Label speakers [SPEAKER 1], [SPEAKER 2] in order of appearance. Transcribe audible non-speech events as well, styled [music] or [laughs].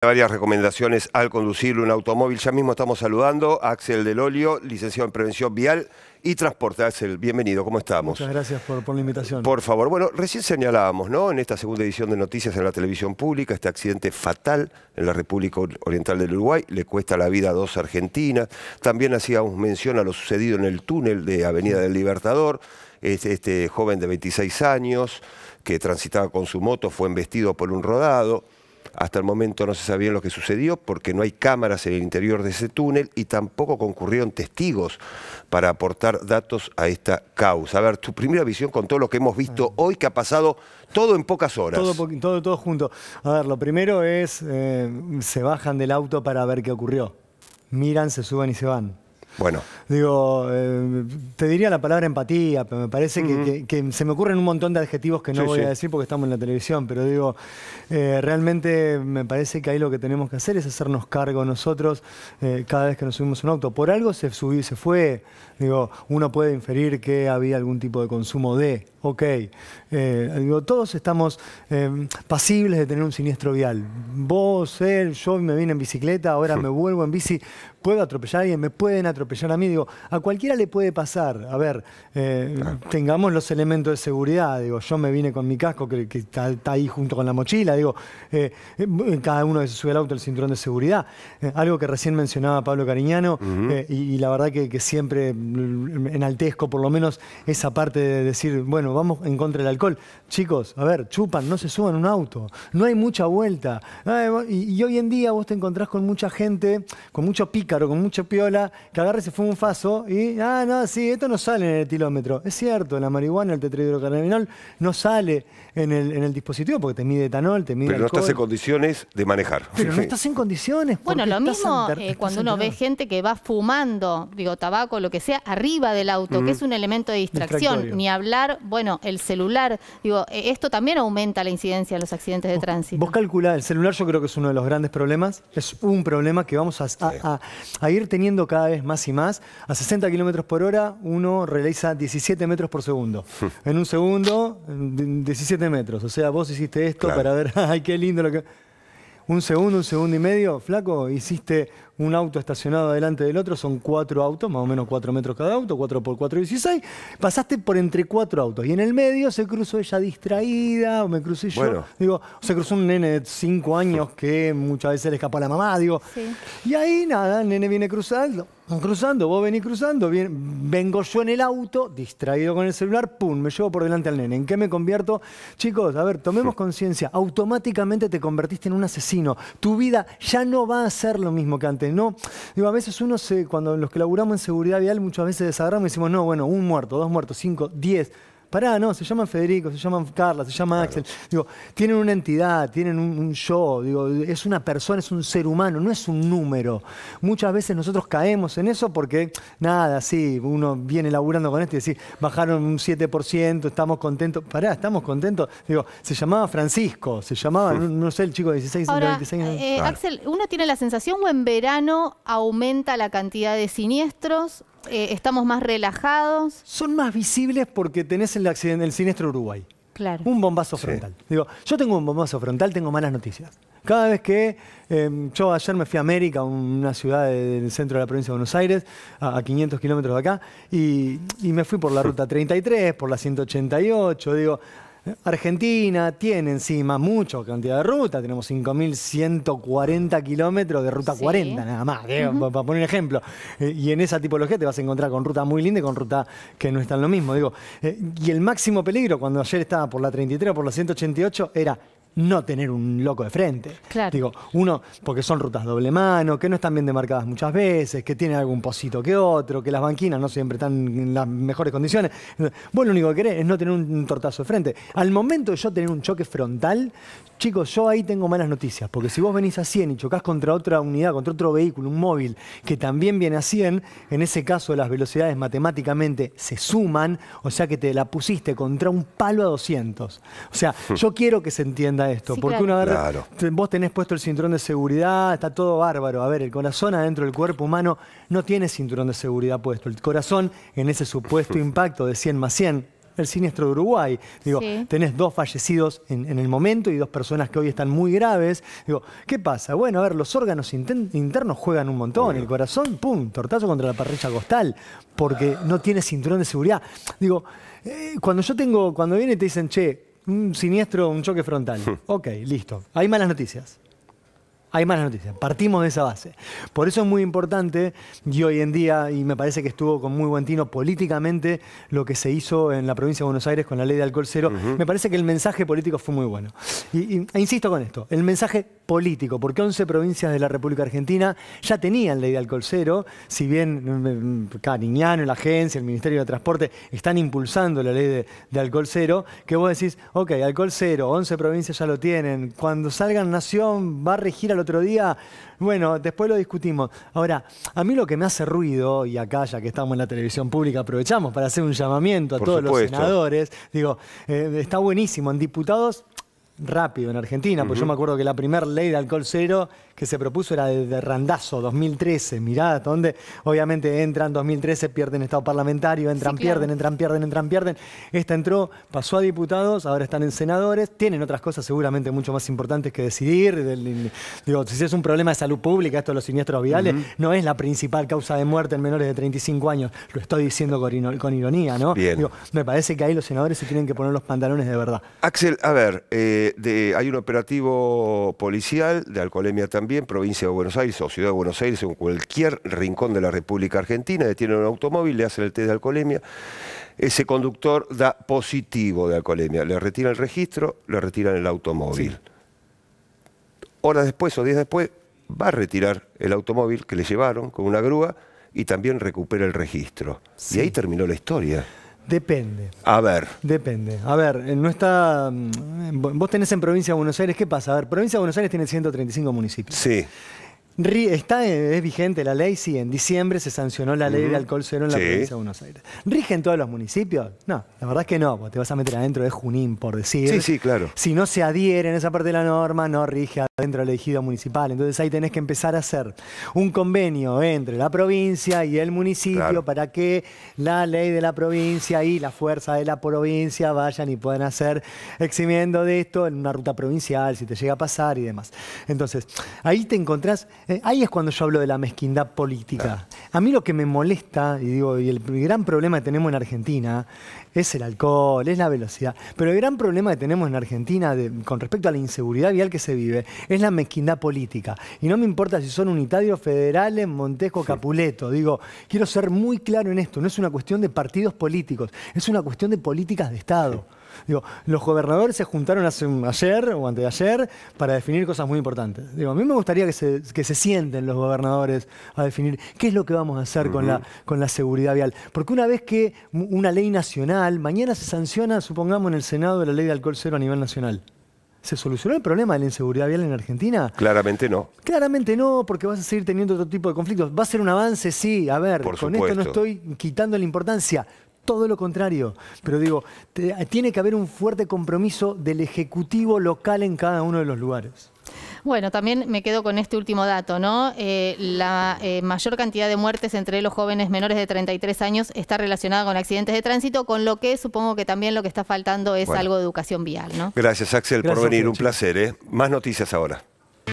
[SPEAKER 1] Varias recomendaciones al conducir un automóvil. Ya mismo estamos saludando a Axel Delolio, licenciado en Prevención Vial y Transporte. Axel, bienvenido, ¿cómo estamos?
[SPEAKER 2] Muchas gracias por, la invitación.
[SPEAKER 1] Por favor. Bueno, recién señalábamos, ¿no? En esta segunda edición de Noticias en la Televisión Pública, este accidente fatal en la República Oriental del Uruguay, le cuesta la vida a dos argentinas. También hacíamos mención a lo sucedido en el túnel de Avenida del Libertador. Este, este joven de 26 años que transitaba con su moto fue embestido por un rodado. Hasta el momento no se sabía lo que sucedió porque no hay cámaras en el interior de ese túnel y tampoco concurrieron testigos para aportar datos a esta causa. A ver, tu primera visión con todo lo que hemos visto ah. hoy que ha pasado todo en pocas horas.
[SPEAKER 2] Todo, todo, junto. A ver, lo primero es, eh, se bajan del auto para ver qué ocurrió. Miran, se suben y se van. Bueno. Digo, eh, te diría la palabra empatía, pero me parece que, se me ocurren un montón de adjetivos que no voy a decir porque estamos en la televisión, pero digo, eh, realmente me parece que ahí lo que tenemos que hacer es hacernos cargo nosotros eh, cada vez que nos subimos un auto. Por algo se subió y se fue. Digo, uno puede inferir que había algún tipo de consumo de, ok. digo, todos estamos pasibles de tener un siniestro vial. Vos, él, yo me vine en bicicleta, ahora me vuelvo en bici. Puedo atropellar a alguien, me pueden atropellar a mí. Digo, a cualquiera le puede pasar. A ver, eh, tengamos los elementos de seguridad. Digo, yo me vine con mi casco que, está, ahí junto con la mochila. Digo, eh, eh, cada uno se sube al auto el cinturón de seguridad. algo que recién mencionaba Pablo Cariñano, y, la verdad que, siempre enaltezco por lo menos esa parte de decir, bueno, vamos en contra del alcohol. Chicos, a ver, chupan, no se suban un auto. No hay mucha vuelta. Y, hoy en día vos te encontrás con mucha gente, con mucho pícaro, con mucha piola, que agarra se fue un faso y, ah, no, sí, esto no sale en el etilómetro. Es cierto, la marihuana, el tetrahidrocannabinol, no sale en el, dispositivo porque te mide etanol, te mide Pero no estás en
[SPEAKER 1] condiciones de manejar. Pero no estás en condiciones.
[SPEAKER 2] Bueno, lo mismo eh, cuando uno ve gente que va fumando, digo, tabaco, lo que sea, arriba del auto, que es un elemento de distracción. Ni hablar, bueno, el celular. Digo, eh, esto también aumenta la incidencia de los accidentes de tránsito. Vos calculás, el celular yo creo que es uno de los grandes problemas. Es un problema que vamos a ir teniendo cada vez más y más. A 60 kilómetros por hora uno realiza 17 metros por segundo. [laughs] en un segundo, 17 metros. O sea, vos hiciste esto para ver, [laughs] ay, qué lindo lo que... Un segundo, un segundo y medio, flaco, hiciste un auto estacionado delante del otro, son cuatro autos, más o menos cuatro metros cada auto, cuatro por cuatro, dieciséis. Pasaste por entre cuatro autos y en el medio se cruzó ella distraída, o me crucé yo. Digo, se cruzó un nene de cinco años que muchas veces le escapa a la mamá, digo. Y ahí nada, el nene viene cruzando, cruzando, vos venís cruzando, vengo yo en el auto, distraído con el celular, pum, me llevo por delante al nene. ¿En qué me convierto? Chicos, a ver, tomemos conciencia, automáticamente te convertiste en un asesino. Tu vida ya no va a ser lo mismo que antes. No, digo, a veces uno se, cuando los que laburamos en seguridad vial, muchas veces desagramos y decimos, no, bueno, un muerto, dos muertos, cinco, diez pará, no, se llaman Federico, se llaman Carla, se llama Axel. Digo, tienen una entidad, tienen un, yo, digo, es una persona, es un ser humano, no es un número. Muchas veces nosotros caemos en eso porque, nada, sí, uno viene laburando con esto y decís, bajaron un 7%, estamos contentos. Pará, estamos contentos. Digo, se llamaba Francisco, se llamaba, no, sé, el chico de 16, Ahora, 26 años. Eh, Axel, uno tiene la sensación o en verano aumenta la cantidad de siniestros eh, ¿Estamos más relajados? Son más visibles porque tenés el, accidente, el siniestro Uruguay. Claro. Un bombazo frontal. Digo, yo tengo un bombazo frontal, tengo malas noticias. Cada vez que em, yo ayer me fui a América, una ciudad del centro de la provincia de Buenos Aires, a, 500 kilómetros de acá, y, y, me fui por la ruta 33, por la 188, digo, Argentina tiene encima mucha cantidad de ruta, tenemos 5.140 kilómetros de ruta 40 nada más, para poner un ejemplo. Eh, y en esa tipología te vas a encontrar con ruta muy linda y con ruta que no están lo mismo. Digo, eh, y el máximo peligro cuando ayer estaba por la 33 o por la 188 era no tener un loco de frente. Claro. Digo, uno, porque son rutas doble mano, que no están bien demarcadas muchas veces, que tienen algún pocito que otro, que las banquinas no siempre están en las mejores condiciones. Vos lo único que querés es no tener un tortazo de frente. Al momento de yo tener un choque frontal, chicos, yo ahí tengo malas noticias, porque si vos venís a 100 y chocás contra otra unidad, contra otro vehículo, un móvil, que también viene a 100, en ese caso las velocidades matemáticamente se suman, o sea que te la pusiste contra un palo a 200. O sea, hmm. yo quiero que se entienda esto. porque una vos tenés puesto el cinturón de seguridad, está todo bárbaro. A ver, el corazón adentro del cuerpo humano no tiene cinturón de seguridad puesto. El corazón, en ese supuesto [laughs] impacto de 100 más 100, el siniestro de Uruguay. Digo, tenés dos fallecidos en, el momento y dos personas que hoy están muy graves. Digo, ¿qué pasa? Bueno, a ver, los órganos internos juegan un montón. El corazón, pum, tortazo contra la parrilla costal, porque no tiene cinturón de seguridad. Digo, eh, cuando yo tengo, cuando viene y te dicen, che, un siniestro, un choque frontal. [laughs] ok, listo. Hay malas noticias. Hay malas noticias. Partimos de esa base. Por eso es muy importante, y hoy en día, y me parece que estuvo con muy buen tino políticamente, lo que se hizo en la provincia de Buenos Aires con la ley de alcohol cero. Me parece que el mensaje político fue muy bueno. Y, e insisto con esto, el mensaje político, porque 11 provincias de la República Argentina ya tenían ley de alcohol cero, si bien mm, mm, mm, Cariñano, la agencia, el Ministerio de Transporte están impulsando la ley de, alcohol cero, que vos decís, ok, alcohol cero, 11 provincias ya lo tienen, cuando salgan Nación va a regir al otro día, bueno, después lo discutimos. Ahora, a mí lo que me hace ruido, y acá ya que estamos en la televisión pública, aprovechamos para hacer un llamamiento a todos los senadores, digo, eh, está buenísimo, en diputados rápido en Argentina, porque yo me acuerdo que la primera ley de alcohol cero que se propuso era de, Randazo, 2013, mirá, donde obviamente entran 2013, pierden estado parlamentario, entran, pierden, entran, pierden, entran, pierden. Esta entró, pasó a diputados, ahora están en senadores, tienen otras cosas seguramente mucho más importantes que decidir. digo, si es un problema de salud pública, esto de los siniestros viales, no es la principal causa de muerte en menores de 35 años, lo estoy diciendo con, ironía, ¿no? me parece que ahí los senadores se tienen que poner los pantalones de verdad.
[SPEAKER 1] Axel, a ver, eh, hay un operativo policial de alcoholemia también, provincia de Buenos Aires o ciudad de Buenos Aires, en cualquier rincón de la República Argentina, detienen un automóvil, le hacen el test de alcoholemia, ese conductor da positivo de alcoholemia, le retiran el registro, le retiran el automóvil. Horas después o días después va a retirar el automóvil que le llevaron con una grúa y también recupera el registro. Y ahí terminó la historia.
[SPEAKER 2] Depende. A ver. Depende. A ver, no está. Mm, eh, vos tenés en Provincia de Buenos Aires, ¿qué pasa? A ver, Provincia de Buenos Aires tiene 135 municipios. Sí. Está, es vigente la ley, sí, en diciembre se sancionó la ley de alcohol cero en la provincia de Buenos Aires. ¿Rige en todos los municipios? No, la verdad es que no, porque te vas a meter adentro de Junín, por
[SPEAKER 1] decir. Sí, sí, claro.
[SPEAKER 2] Si no se adhiere en esa parte de la norma, no rige adentro del ejido municipal. Entonces ahí tenés que empezar a hacer un convenio entre la provincia y el municipio para que la ley de la provincia y la fuerza de la provincia vayan y puedan hacer eximiendo de esto en una ruta provincial, si te llega a pasar y demás. Entonces, ahí te encontrás ¿eh? ahí es cuando yo hablo de la mezquindad política. A mí lo que me molesta, y digo, y el gran problema que tenemos en Argentina es el alcohol, es la velocidad. Pero el gran problema que tenemos en Argentina con respecto a la inseguridad vial que se vive es la mezquindad política. Y no me importa si son unitarios federales, Montesco, Capuleto. Digo, quiero ser muy claro en esto. No es una cuestión de partidos políticos, es una cuestión de políticas de Estado. Digo, los gobernadores se juntaron hace, ayer o antes de ayer para definir cosas muy importantes. Digo, a mí me gustaría que se, sienten los gobernadores a definir qué es lo que vamos a hacer con, la, con la seguridad vial. Porque una vez que una ley nacional, mañana se sanciona, supongamos, en el Senado la ley de alcohol cero a nivel nacional. ¿Se solucionó el problema de la inseguridad vial en Argentina?
[SPEAKER 1] Claramente no.
[SPEAKER 2] Claramente no, porque vas a seguir teniendo otro tipo de conflictos. ¿Va a ser un avance? Sí, a ver, con esto no estoy quitando la importancia, todo lo contrario. Pero digo, tiene que haber un fuerte compromiso del Ejecutivo local en cada uno de los lugares. Bueno, también me quedo con este último dato, ¿no? Eh, la eh, mayor cantidad de muertes entre los jóvenes menores de 33 años está relacionada con accidentes de tránsito, con lo que supongo que también lo que está faltando es algo de educación vial, ¿no?
[SPEAKER 1] Gracias, Axel, por venir. Un placer, ¿eh? Más noticias ahora.